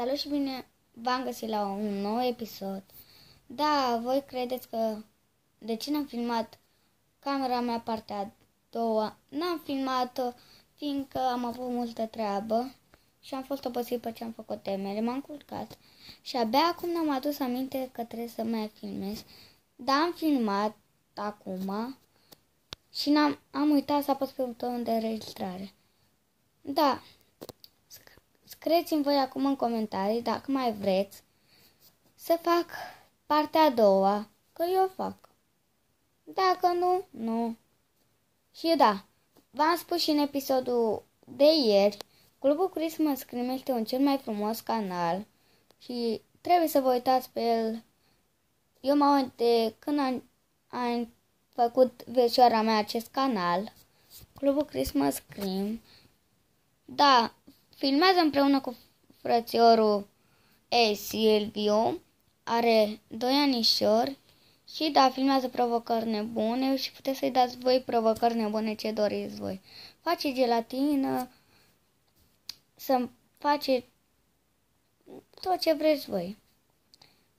Salut și bine v-am găsit la un nou episod. Da, voi credeți că de ce n-am filmat camera mea partea a doua? N-am filmat-o fiindcă am avut multă treabă și am fost obosit pe ce am făcut temele. M-am culcat și abia acum am adus aminte că trebuie să mai filmez. Dar am filmat acum și n-am, am uitat să apăs pe butonul de registrare. Da, Scrieți-mi voi acum în comentarii dacă mai vreți să fac partea a doua, că eu fac. Dacă nu, nu. Și da, v-am spus și în episodul de ieri, Clubul Christmas Cream este un cel mai frumos canal și trebuie să vă uitați pe el. Eu m-am de când am, am făcut vecioara mea acest canal, Clubul Christmas Cream. Da, Filmează împreună cu frățiorul ei Silvio, are 2 anișori și da, filmează provocări nebune și puteți să-i dați voi provocări nebune ce doriți voi. Face gelatină, să face tot ce vreți voi.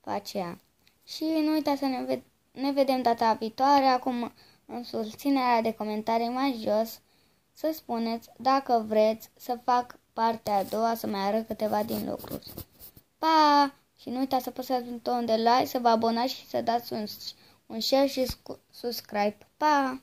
Face ea. Și nu uita să ne, ved- ne vedem data viitoare, acum în susținerea de comentarii mai jos, să spuneți dacă vreți să fac partea a doua să mai arăt câteva din lucruri. Pa! Și nu uita să apăsați butonul de like, să vă abonați și să dați un, un share și subscribe. Pa!